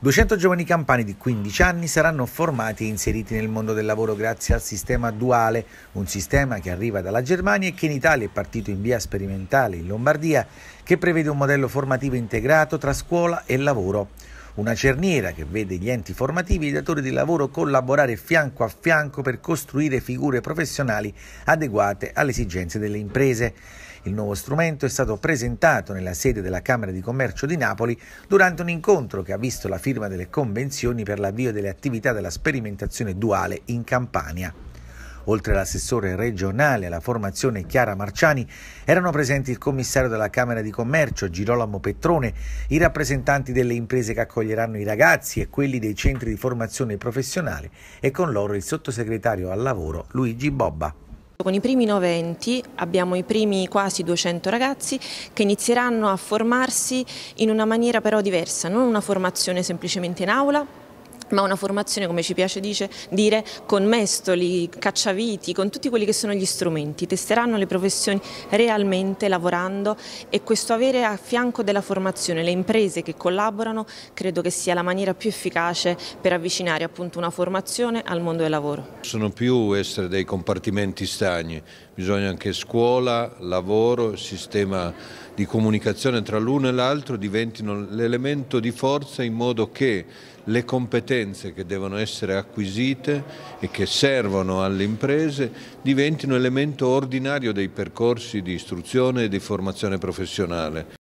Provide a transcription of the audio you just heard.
200 giovani campani di 15 anni saranno formati e inseriti nel mondo del lavoro grazie al sistema duale, un sistema che arriva dalla Germania e che in Italia è partito in via sperimentale in Lombardia, che prevede un modello formativo integrato tra scuola e lavoro una cerniera che vede gli enti formativi e i datori di lavoro collaborare fianco a fianco per costruire figure professionali adeguate alle esigenze delle imprese. Il nuovo strumento è stato presentato nella sede della Camera di Commercio di Napoli durante un incontro che ha visto la firma delle convenzioni per l'avvio delle attività della sperimentazione duale in Campania. Oltre all'assessore regionale alla formazione Chiara Marciani, erano presenti il commissario della Camera di Commercio Girolamo Petrone, i rappresentanti delle imprese che accoglieranno i ragazzi e quelli dei centri di formazione professionale e con loro il sottosegretario al lavoro Luigi Bobba. Con i primi 920 abbiamo i primi quasi 200 ragazzi che inizieranno a formarsi in una maniera però diversa, non una formazione semplicemente in aula, ma una formazione, come ci piace dice, dire, con mestoli, cacciaviti, con tutti quelli che sono gli strumenti. Testeranno le professioni realmente lavorando e questo avere a fianco della formazione le imprese che collaborano credo che sia la maniera più efficace per avvicinare appunto una formazione al mondo del lavoro. Sono più essere dei compartimenti stagni, bisogna anche scuola, lavoro, sistema di comunicazione tra l'uno e l'altro diventino l'elemento di forza in modo che le competenze competenze che devono essere acquisite e che servono alle imprese diventino elemento ordinario dei percorsi di istruzione e di formazione professionale.